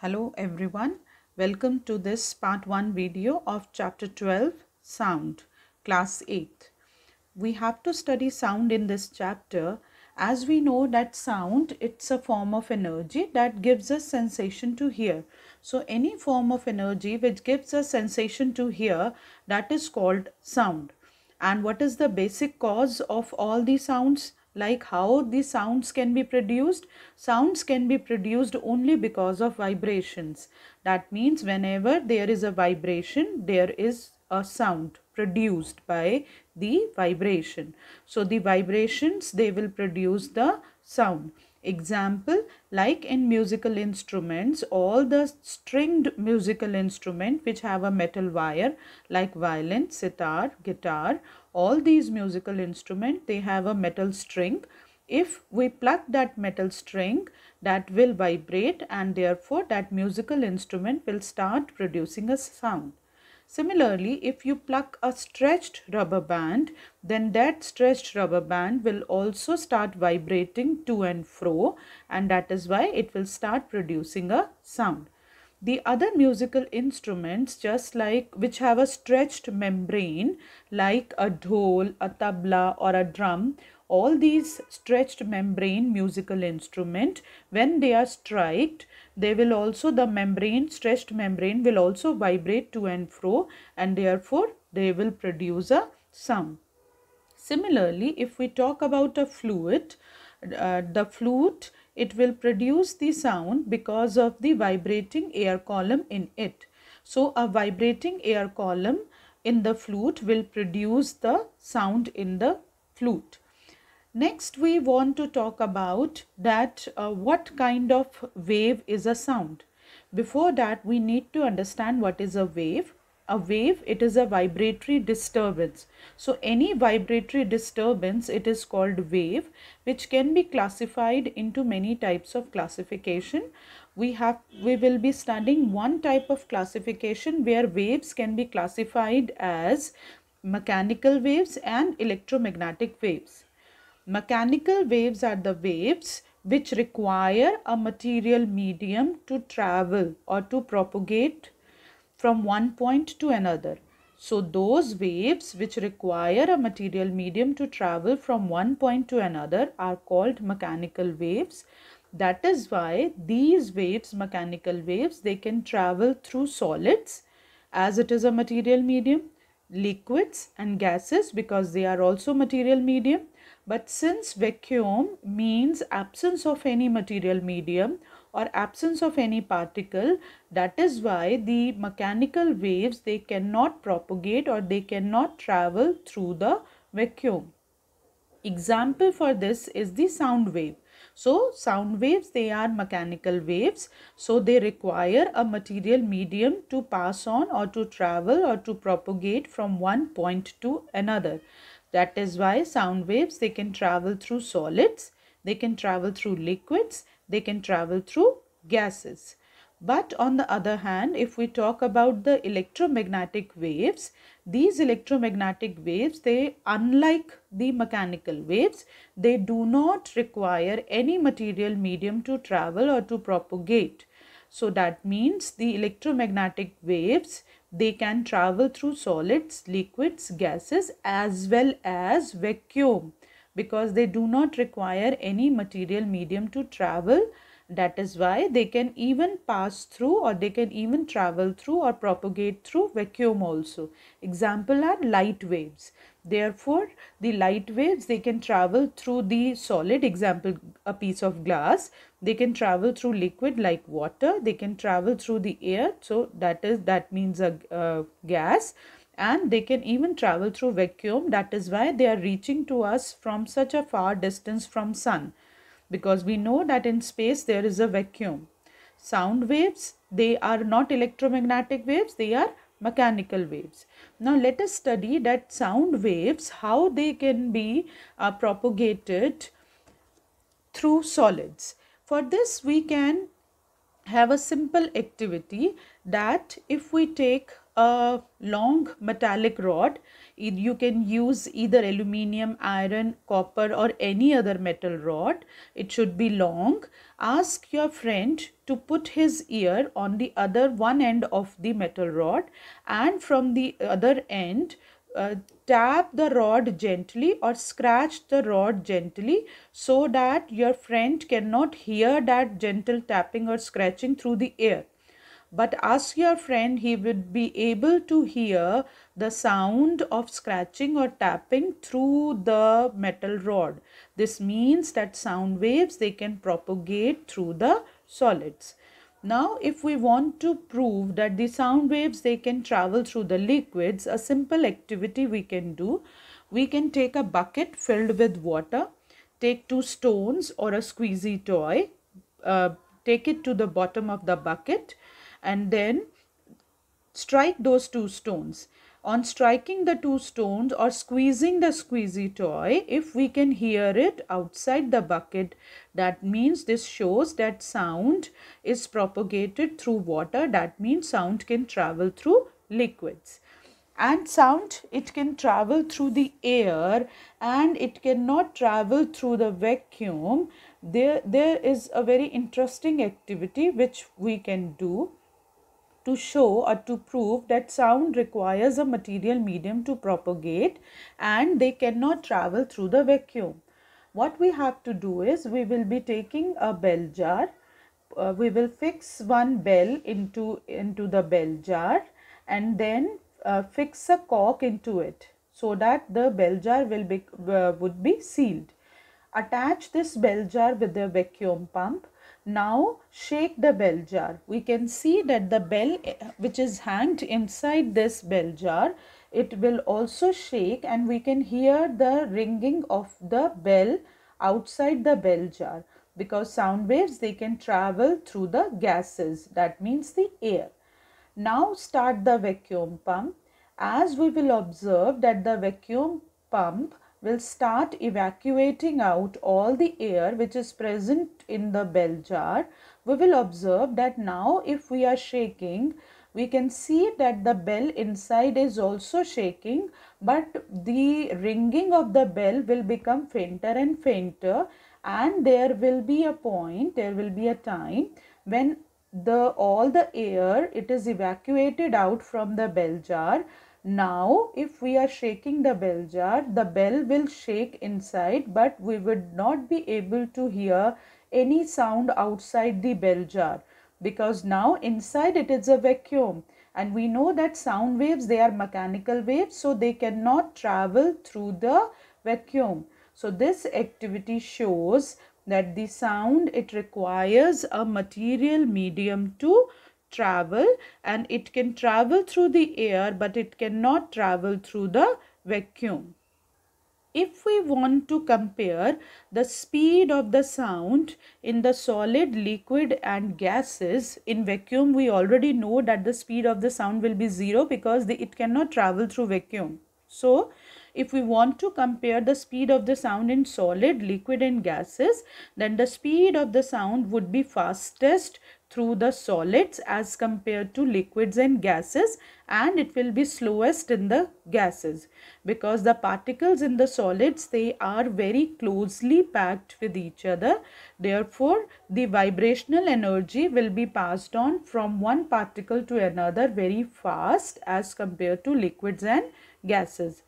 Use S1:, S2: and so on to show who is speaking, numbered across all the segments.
S1: Hello everyone. Welcome to this part 1 video of chapter 12 sound class 8. We have to study sound in this chapter as we know that sound it's a form of energy that gives us sensation to hear. So any form of energy which gives us sensation to hear that is called sound. And what is the basic cause of all the sounds? like how the sounds can be produced sounds can be produced only because of vibrations that means whenever there is a vibration there is a sound produced by the vibration so the vibrations they will produce the sound example like in musical instruments all the stringed musical instrument which have a metal wire like violin sitar guitar all these musical instruments, they have a metal string. If we pluck that metal string, that will vibrate and therefore that musical instrument will start producing a sound. Similarly, if you pluck a stretched rubber band, then that stretched rubber band will also start vibrating to and fro and that is why it will start producing a sound. The other musical instruments just like which have a stretched membrane like a dhol, a tabla or a drum all these stretched membrane musical instrument when they are striked they will also the membrane stretched membrane will also vibrate to and fro and therefore they will produce a sound similarly if we talk about a fluid uh, the flute it will produce the sound because of the vibrating air column in it. So a vibrating air column in the flute will produce the sound in the flute. Next we want to talk about that uh, what kind of wave is a sound. Before that we need to understand what is a wave a wave it is a vibratory disturbance so any vibratory disturbance it is called wave which can be classified into many types of classification we have we will be studying one type of classification where waves can be classified as mechanical waves and electromagnetic waves mechanical waves are the waves which require a material medium to travel or to propagate from one point to another. So those waves which require a material medium to travel from one point to another are called mechanical waves. That is why these waves, mechanical waves, they can travel through solids as it is a material medium, liquids and gases because they are also material medium. But since vacuum means absence of any material medium or absence of any particle that is why the mechanical waves they cannot propagate or they cannot travel through the vacuum example for this is the sound wave so sound waves they are mechanical waves so they require a material medium to pass on or to travel or to propagate from one point to another that is why sound waves they can travel through solids they can travel through liquids they can travel through gases. But on the other hand, if we talk about the electromagnetic waves, these electromagnetic waves, they unlike the mechanical waves, they do not require any material medium to travel or to propagate. So that means the electromagnetic waves, they can travel through solids, liquids, gases as well as vacuum because they do not require any material medium to travel that is why they can even pass through or they can even travel through or propagate through vacuum also example are light waves therefore the light waves they can travel through the solid example a piece of glass they can travel through liquid like water they can travel through the air so that is that means a uh, gas and they can even travel through vacuum that is why they are reaching to us from such a far distance from sun because we know that in space there is a vacuum sound waves they are not electromagnetic waves they are mechanical waves now let us study that sound waves how they can be uh, propagated through solids for this we can have a simple activity that if we take a long metallic rod you can use either aluminium iron copper or any other metal rod it should be long ask your friend to put his ear on the other one end of the metal rod and from the other end uh, tap the rod gently or scratch the rod gently so that your friend cannot hear that gentle tapping or scratching through the air but ask your friend he would be able to hear the sound of scratching or tapping through the metal rod this means that sound waves they can propagate through the solids now if we want to prove that the sound waves they can travel through the liquids a simple activity we can do we can take a bucket filled with water take two stones or a squeezy toy uh, take it to the bottom of the bucket and then strike those two stones. On striking the two stones or squeezing the squeezy toy, if we can hear it outside the bucket, that means this shows that sound is propagated through water. That means sound can travel through liquids and sound it can travel through the air and it cannot travel through the vacuum there there is a very interesting activity which we can do to show or to prove that sound requires a material medium to propagate and they cannot travel through the vacuum. What we have to do is we will be taking a bell jar. Uh, we will fix one bell into, into the bell jar and then uh, fix a cork into it so that the bell jar will be, uh, would be sealed. Attach this bell jar with the vacuum pump now shake the bell jar. We can see that the bell eh, which is hanged inside this bell jar, it will also shake and we can hear the ringing of the bell outside the bell jar because sound waves they can travel through the gases that means the air. Now start the vacuum pump. As we will observe that the vacuum pump will start evacuating out all the air which is present in the bell jar, we will observe that now if we are shaking, we can see that the bell inside is also shaking but the ringing of the bell will become fainter and fainter and there will be a point, there will be a time when the all the air it is evacuated out from the bell jar now, if we are shaking the bell jar, the bell will shake inside, but we would not be able to hear any sound outside the bell jar because now inside it is a vacuum and we know that sound waves they are mechanical waves so they cannot travel through the vacuum so this activity shows that the sound it requires a material medium to travel and it can travel through the air but it cannot travel through the vacuum. If we want to compare the speed of the sound in the solid, liquid and gases, in vacuum we already know that the speed of the sound will be zero because the, it cannot travel through vacuum. So, if we want to compare the speed of the sound in solid, liquid and gases, then the speed of the sound would be fastest through the solids as compared to liquids and gases and it will be slowest in the gases because the particles in the solids they are very closely packed with each other therefore the vibrational energy will be passed on from one particle to another very fast as compared to liquids and gases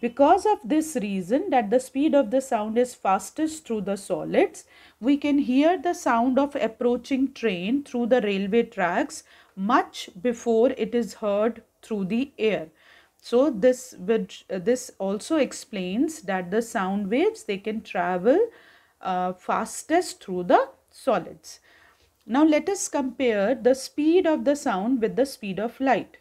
S1: because of this reason that the speed of the sound is fastest through the solids, we can hear the sound of approaching train through the railway tracks much before it is heard through the air. So this, which, uh, this also explains that the sound waves, they can travel uh, fastest through the solids. Now let us compare the speed of the sound with the speed of light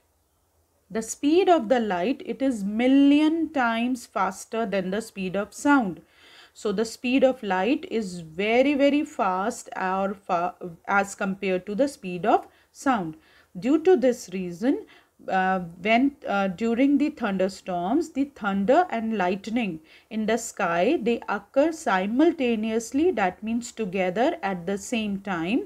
S1: the speed of the light it is million times faster than the speed of sound so the speed of light is very very fast or fa as compared to the speed of sound due to this reason uh, when uh, during the thunderstorms the thunder and lightning in the sky they occur simultaneously that means together at the same time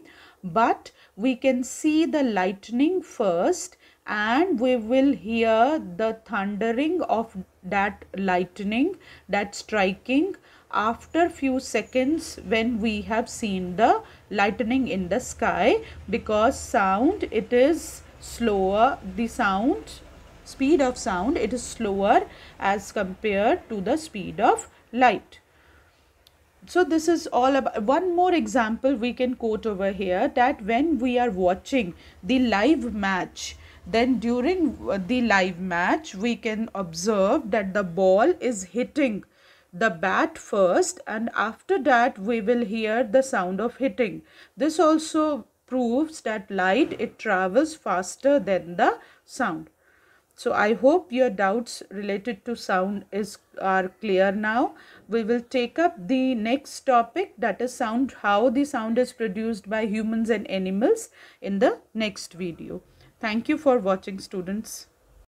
S1: but we can see the lightning first and we will hear the thundering of that lightning that striking after few seconds when we have seen the lightning in the sky because sound it is slower the sound speed of sound it is slower as compared to the speed of light so this is all about one more example we can quote over here that when we are watching the live match then during uh, the live match we can observe that the ball is hitting the bat first and after that we will hear the sound of hitting this also proves that light it travels faster than the sound so i hope your doubts related to sound is are clear now we will take up the next topic that is sound how the sound is produced by humans and animals in the next video Thank you for watching students.